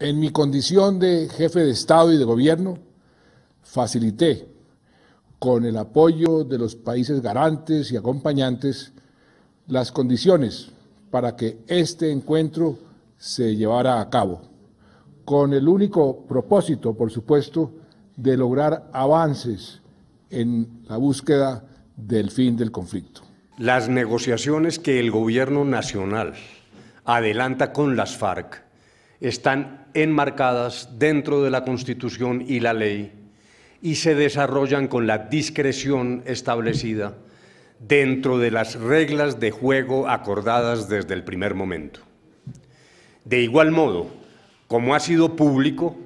En mi condición de jefe de Estado y de Gobierno, facilité, con el apoyo de los países garantes y acompañantes, las condiciones para que este encuentro se llevara a cabo, con el único propósito, por supuesto, de lograr avances en la búsqueda del fin del conflicto. Las negociaciones que el gobierno nacional adelanta con las FARC están enmarcadas dentro de la Constitución y la ley y se desarrollan con la discreción establecida dentro de las reglas de juego acordadas desde el primer momento. De igual modo, como ha sido público,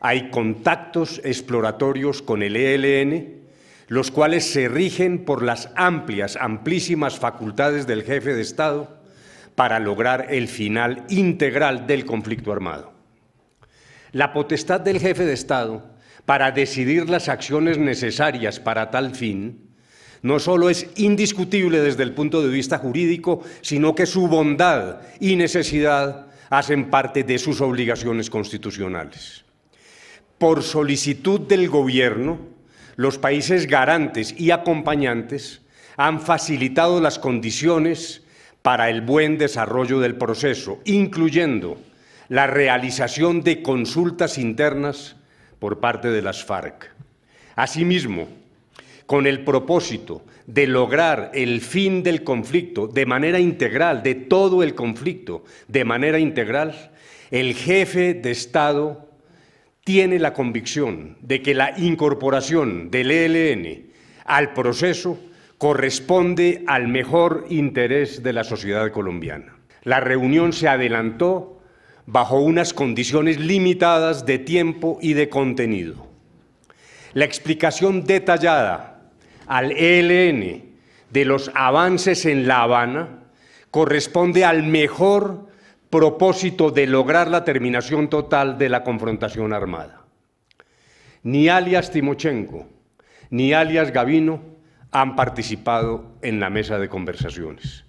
hay contactos exploratorios con el ELN, los cuales se rigen por las amplias, amplísimas facultades del jefe de Estado para lograr el final integral del conflicto armado. La potestad del jefe de Estado para decidir las acciones necesarias para tal fin no solo es indiscutible desde el punto de vista jurídico, sino que su bondad y necesidad hacen parte de sus obligaciones constitucionales. Por solicitud del Gobierno, los países garantes y acompañantes han facilitado las condiciones para el buen desarrollo del proceso, incluyendo la realización de consultas internas por parte de las FARC. Asimismo, con el propósito de lograr el fin del conflicto de manera integral, de todo el conflicto de manera integral, el jefe de Estado tiene la convicción de que la incorporación del ELN al proceso corresponde al mejor interés de la sociedad colombiana. La reunión se adelantó bajo unas condiciones limitadas de tiempo y de contenido. La explicación detallada al ELN de los avances en La Habana corresponde al mejor propósito de lograr la terminación total de la confrontación armada. Ni alias Timochenko, ni alias Gavino han participado en la mesa de conversaciones.